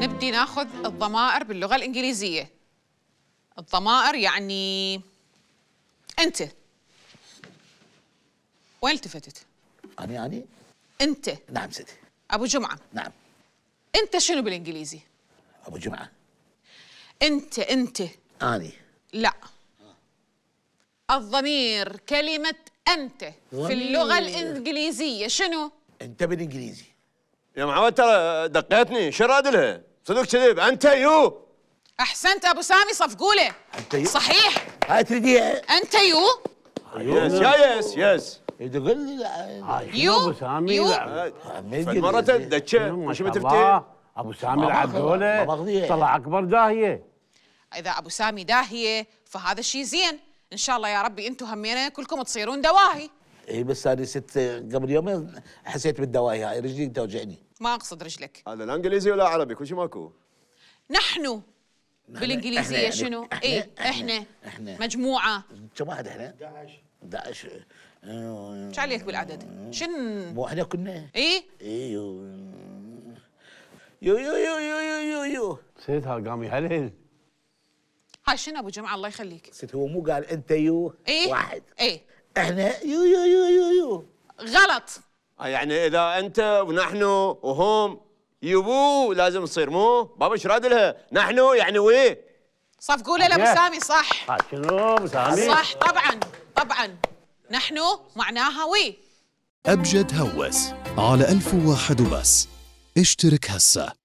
نبدي ناخذ الضمائر باللغه الانجليزيه الضمائر يعني انت وين التفتت؟ انا يعني انت نعم سيدي ابو جمعه نعم انت شنو بالانجليزي؟ ابو جمعه انت انت اني لا الضمير كلمة أنت في اللغة الإنجليزية شنو؟ أنت بالإنجليزي يا معود ترى دقيتني شو راد لها؟ صدق كذب انت يو احسنت ابو سامي صفقوله انت يو صحيح هاي تريدي انت يو يس يا يس يس يو ابو سامي يو آه، آه، مرة دكه شو بتفتي ابو سامي العدوله طلع اكبر داهيه اذا ابو سامي داهيه فهذا الشيء زين ان شاء الله يا ربي انتم همينا كلكم تصيرون دواهي اي بس انا ست قبل يومين حسيت بالدواهي هاي رجلي توجعني ما اقصد رجلك هذا لا انجليزي ولا عربي كل شيء ماكو نحن بالانجليزيه إحنا يعني شنو؟ اي احنا, احنا احنا مجموعه كم واحد احنا؟ 11 11 ايش عليك بالعدد؟ شن مو احنا كنا؟ اي اي إيوه. يو يو يو يو يو يو يو سيدها قام يهلهل هاي شنو ابو جمعه الله يخليك ست هو مو قال انت يو إيه؟ واحد اي احنا يو يو يو يو يو غلط آه، يعني اذا انت ونحن وهم يبو لازم تصير مو بابا ايش راد لها نحن يعني وي صفقوا له ابو سامي صح آه، شنو ابو سامي صح طبعا طبعا نحن معناها وي أبجد هوس على ألف وبس اشترك هسه